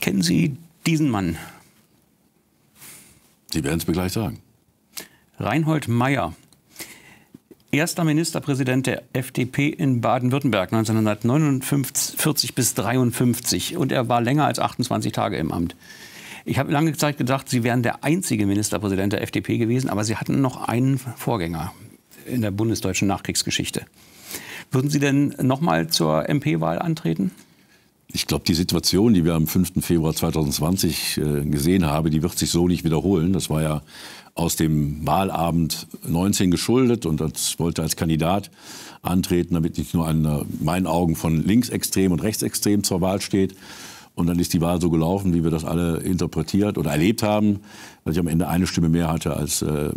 Kennen Sie diesen Mann? Sie werden es mir gleich sagen. Reinhold Mayer, erster Ministerpräsident der FDP in Baden-Württemberg 1949 bis 1953. Und er war länger als 28 Tage im Amt. Ich habe lange Zeit gedacht, Sie wären der einzige Ministerpräsident der FDP gewesen, aber Sie hatten noch einen Vorgänger in der bundesdeutschen Nachkriegsgeschichte. Würden Sie denn nochmal zur MP-Wahl antreten? ich glaube, die Situation, die wir am 5. Februar 2020 äh, gesehen haben, die wird sich so nicht wiederholen. Das war ja aus dem Wahlabend 19 geschuldet und als, wollte als Kandidat antreten, damit nicht nur in meinen Augen von linksextrem und rechtsextrem zur Wahl steht. Und dann ist die Wahl so gelaufen, wie wir das alle interpretiert oder erlebt haben, dass ich am Ende eine Stimme mehr hatte als äh,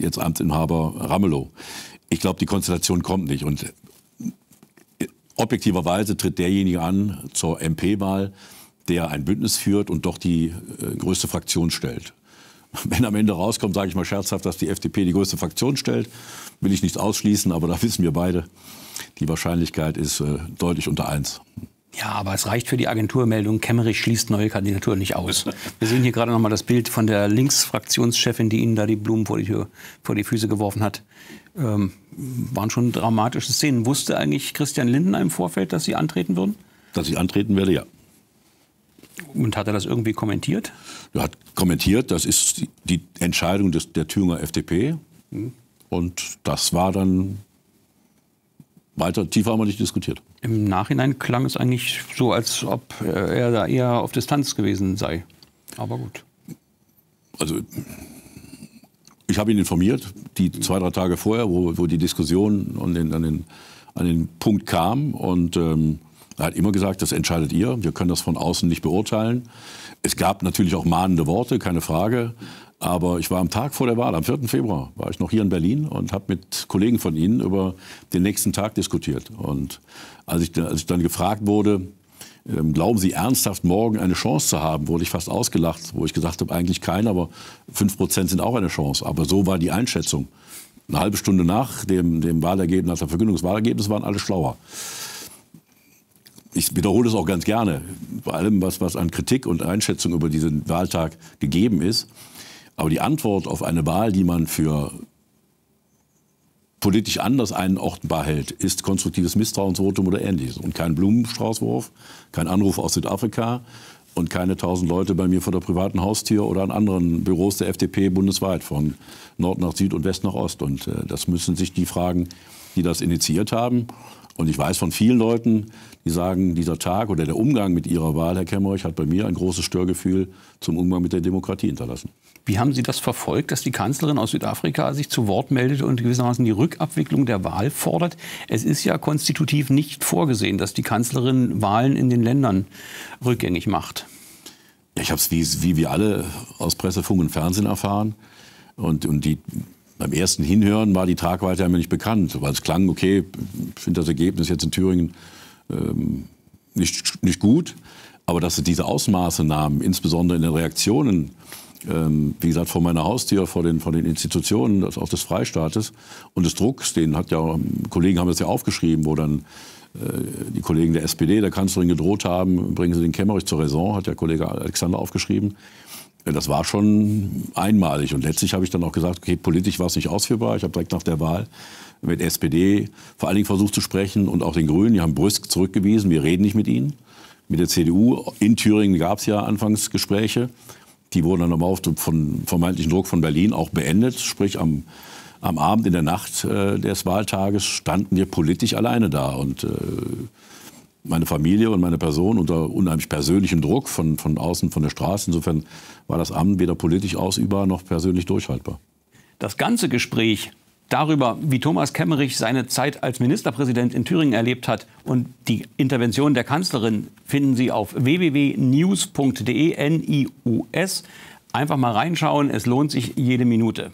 jetzt Amtsinhaber Ramelow. Ich glaube, die Konstellation kommt nicht. Und Objektiverweise tritt derjenige an zur MP-Wahl, der ein Bündnis führt und doch die äh, größte Fraktion stellt. Wenn am Ende rauskommt, sage ich mal scherzhaft, dass die FDP die größte Fraktion stellt, will ich nicht ausschließen, aber da wissen wir beide, die Wahrscheinlichkeit ist äh, deutlich unter eins. Ja, aber es reicht für die Agenturmeldung, Kemmerich schließt neue Kandidaturen nicht aus. Wir sehen hier gerade noch mal das Bild von der Linksfraktionschefin, die Ihnen da die Blumen vor die, Tür, vor die Füße geworfen hat ähm, waren schon dramatische Szenen. Wusste eigentlich Christian Lindner im Vorfeld, dass Sie antreten würden? Dass ich antreten werde, ja. Und hat er das irgendwie kommentiert? Er hat kommentiert, das ist die Entscheidung des, der Thüringer FDP. Mhm. Und das war dann weiter, tiefer haben wir nicht diskutiert. Im Nachhinein klang es eigentlich so, als ob er da eher auf Distanz gewesen sei. Aber gut. Also ich habe ihn informiert, die zwei, drei Tage vorher, wo, wo die Diskussion an den, an, den, an den Punkt kam. Und ähm, er hat immer gesagt, das entscheidet ihr. Wir können das von außen nicht beurteilen. Es gab natürlich auch mahnende Worte, keine Frage. Aber ich war am Tag vor der Wahl, am 4. Februar, war ich noch hier in Berlin und habe mit Kollegen von Ihnen über den nächsten Tag diskutiert. Und als ich, als ich dann gefragt wurde, ähm, glauben Sie ernsthaft, morgen eine Chance zu haben? Wurde ich fast ausgelacht, wo ich gesagt habe, eigentlich keine, aber 5% sind auch eine Chance. Aber so war die Einschätzung. Eine halbe Stunde nach dem, dem Wahlergebnis, nach der Verkündung waren alle schlauer. Ich wiederhole es auch ganz gerne, bei allem, was, was an Kritik und Einschätzung über diesen Wahltag gegeben ist. Aber die Antwort auf eine Wahl, die man für politisch anders einordnbar hält, ist konstruktives Misstrauensvotum oder ähnliches. Und kein Blumenstraußwurf, kein Anruf aus Südafrika und keine tausend Leute bei mir vor der privaten Haustür oder an anderen Büros der FDP bundesweit, von Nord nach Süd und West nach Ost. Und äh, das müssen sich die fragen, die das initiiert haben. Und ich weiß von vielen Leuten, die sagen, dieser Tag oder der Umgang mit ihrer Wahl, Herr Kemmerich, hat bei mir ein großes Störgefühl zum Umgang mit der Demokratie hinterlassen. Wie haben Sie das verfolgt, dass die Kanzlerin aus Südafrika sich zu Wort meldet und gewissermaßen die Rückabwicklung der Wahl fordert? Es ist ja konstitutiv nicht vorgesehen, dass die Kanzlerin Wahlen in den Ländern rückgängig macht. Ich habe es wie, wie wir alle aus Presse, Funk und Fernsehen erfahren. Und, und die beim ersten Hinhören war die Tragweite mir nicht bekannt, weil es klang, okay, ich finde das Ergebnis jetzt in Thüringen ähm, nicht, nicht gut, aber dass es diese Ausmaße nahm, insbesondere in den Reaktionen, ähm, wie gesagt, vor meiner Haustür, vor den, vor den Institutionen, also auch des Freistaates und des Drucks, den hat ja, Kollegen haben das ja aufgeschrieben, wo dann äh, die Kollegen der SPD der Kanzlerin gedroht haben, bringen Sie den Kämmerich zur Raison, hat der Kollege Alexander aufgeschrieben das war schon einmalig. Und letztlich habe ich dann auch gesagt, okay, politisch war es nicht ausführbar. Ich habe direkt nach der Wahl mit SPD vor allen Dingen versucht zu sprechen und auch den Grünen. Die haben brüsk zurückgewiesen, wir reden nicht mit ihnen. Mit der CDU in Thüringen gab es ja anfangs Gespräche. Die wurden dann aber auf von vermeintlichen Druck von Berlin auch beendet. Sprich, am, am Abend, in der Nacht äh, des Wahltages standen wir politisch alleine da. Und äh, meine Familie und meine Person unter unheimlich persönlichem Druck von, von außen, von der Straße. Insofern war das Amt weder politisch ausübbar noch persönlich durchhaltbar. Das ganze Gespräch darüber, wie Thomas Kemmerich seine Zeit als Ministerpräsident in Thüringen erlebt hat und die Intervention der Kanzlerin, finden Sie auf www.news.de, N-I-U-S. Einfach mal reinschauen, es lohnt sich jede Minute.